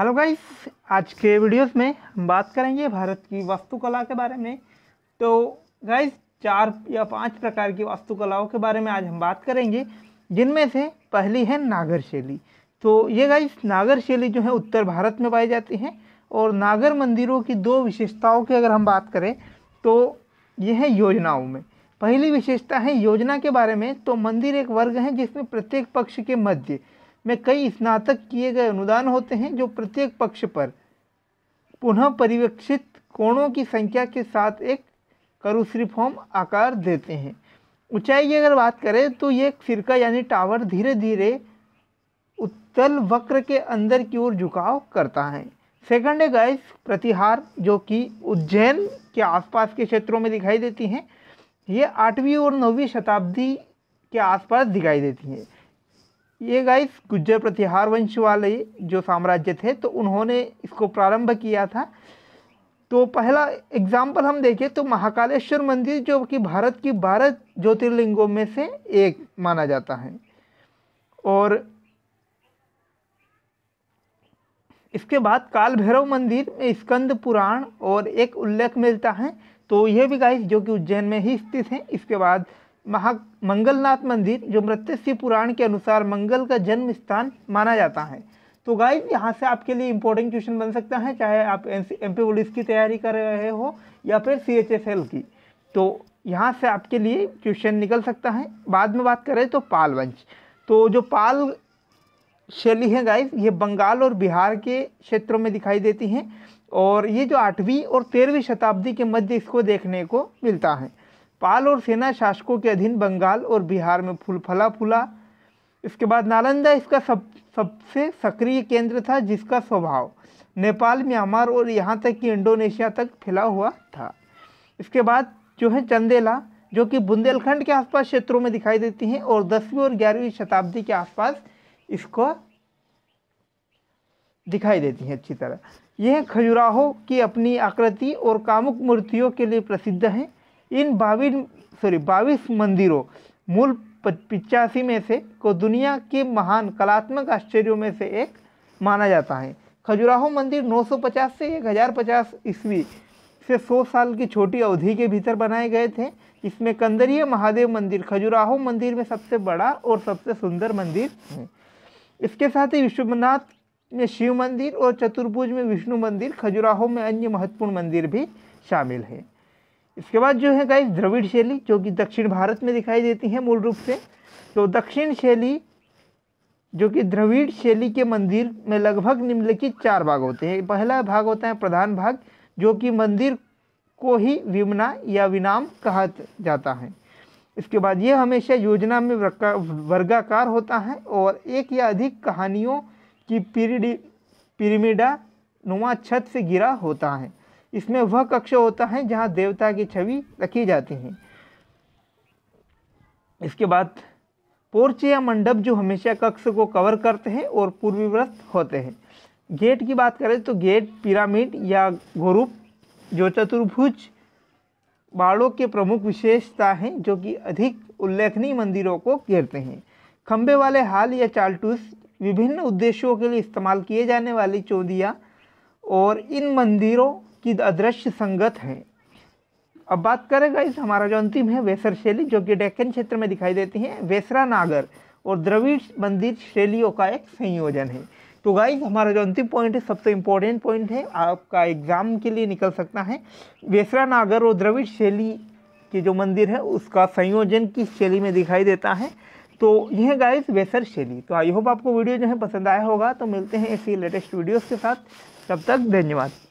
hello guys आज के videos में हम बात करेंगे भारत की वास्तुकला के बारे में तो गाइस चार या पांच प्रकार की वास्तुकलाओं के बारे में आज हम बात करेंगे जिनमें से पहली है नागर शैली तो ये गाइस नागर शैली जो है उत्तर भारत में पाई जाती है और नागर मंदिरों की दो विशेषताओं की अगर हम बात करें तो ये है योजनाओं में पहली विशेषता है योजना के बारे में तो मंदिर एक वर्ग है जिसमें प्रत्येक पक्ष के मध्य में कई स्नातक किए गए अनुदान होते हैं जो प्रत्येक पक्ष पर पुनः परिवेक्षित कोणों की संख्या के साथ एक करुश्रीफॉर्म आकार देते हैं ऊंचाई की अगर बात करें तो ये सिरका यानी टावर धीरे धीरे उत्तल वक्र के अंदर की ओर झुकाव करता है सेकंड है गैस प्रतिहार जो कि उज्जैन के आसपास के क्षेत्रों में दिखाई देती हैं ये आठवीं और नौवीं शताब्दी के आसपास दिखाई देती हैं ये गाइस गुज्जर प्रतिहार वंश वाले जो साम्राज्य थे तो उन्होंने इसको प्रारंभ किया था तो पहला एग्जाम्पल हम देखें तो महाकालेश्वर मंदिर जो कि भारत की बारह ज्योतिर्लिंगों में से एक माना जाता है और इसके बाद काल भैरव मंदिर में स्कंद पुराण और एक उल्लेख मिलता है तो यह भी गाइस जो कि उज्जैन में ही स्थित है इसके बाद महा मंगलनाथ मंदिर जो मृत्यु पुराण के अनुसार मंगल का जन्म स्थान माना जाता है तो गाइस यहाँ से आपके लिए इंपॉर्टेंट क्वेश्चन बन सकता है चाहे आप एम पी पुलिस की तैयारी कर रहे हो या फिर सी एच एस एल की तो यहाँ से आपके लिए क्वेश्चन निकल सकता है बाद में बात करें तो पाल वंश तो जो पाल शैली है गाइज ये बंगाल और बिहार के क्षेत्रों में दिखाई देती हैं और ये जो आठवीं और तेरहवीं शताब्दी के मध्य इसको देखने को मिलता है पाल और सेना शासकों के अधीन बंगाल और बिहार में फूल फला फूला इसके बाद नालंदा इसका सब सबसे सक्रिय केंद्र था जिसका स्वभाव नेपाल म्यांमार और यहाँ तक कि इंडोनेशिया तक फैला हुआ था इसके बाद जो है चंदेला जो कि बुंदेलखंड के आसपास क्षेत्रों में दिखाई देती हैं और दसवीं और ग्यारहवीं शताब्दी के आसपास इसको दिखाई देती हैं अच्छी तरह यह खजुराहो की अपनी आकृति और कामुक मूर्तियों के लिए प्रसिद्ध हैं इन बावी सॉरी बाईस मंदिरों मूल पिचासी में से को दुनिया के महान कलात्मक आश्चर्यों में से एक माना जाता है खजुराहो मंदिर 950 से 1050 ईस्वी से 100 साल की छोटी अवधि के भीतर बनाए गए थे इसमें कंदरीय महादेव मंदिर खजुराहो मंदिर में सबसे बड़ा और सबसे सुंदर मंदिर है इसके साथ ही विश्वनाथ में शिव मंदिर और चतुर्भुज में विष्णु मंदिर खजुराहो में अन्य महत्वपूर्ण मंदिर भी शामिल है इसके बाद जो है गाइस द्रविड़ शैली जो कि दक्षिण भारत में दिखाई देती है मूल रूप से तो दक्षिण शैली जो कि द्रविड़ शैली के मंदिर में लगभग निम्नलिखित चार भाग होते हैं पहला भाग होता है प्रधान भाग जो कि मंदिर को ही विमना या विनाम कहा जाता है इसके बाद ये हमेशा योजना में वर्गाकार होता है और एक या अधिक कहानियों की पिरिडी पिरिमिडा नुमा छत से गिरा होता है इसमें वह कक्ष होता है जहाँ देवता की छवि रखी जाती है इसके बाद पोर्च या मंडप जो हमेशा कक्ष को कवर करते हैं और पूर्वीव्रत होते हैं गेट की बात करें तो गेट पिरामिड या गोरूप जो चतुर्भुज बाड़ों के प्रमुख विशेषता हैं जो कि अधिक उल्लेखनीय मंदिरों को घेरते हैं खंबे वाले हाल या चालटूस विभिन्न उद्देश्यों के लिए इस्तेमाल किए जाने वाली चौदियाँ और इन मंदिरों की अदृश्य संगत है अब बात करेगा इस हमारा जो अंतिम है वेसर शैली जो कि डेक्कन क्षेत्र में दिखाई देती है वेसरा नागर और द्रविड़ मंदिर शैलियों का एक संयोजन है तो गाइज हमारा जो अंतिम पॉइंट है सबसे इम्पोर्टेंट पॉइंट है आपका एग्ज़ाम के लिए निकल सकता है वेसरा नागर और द्रविड़ शैली के जो मंदिर है उसका संयोजन किस शैली में दिखाई देता है तो यह गाइज वेसर शैली तो आई होप आपको वीडियो जो है पसंद आया होगा तो मिलते हैं ऐसी लेटेस्ट वीडियोज़ के साथ तब तक धन्यवाद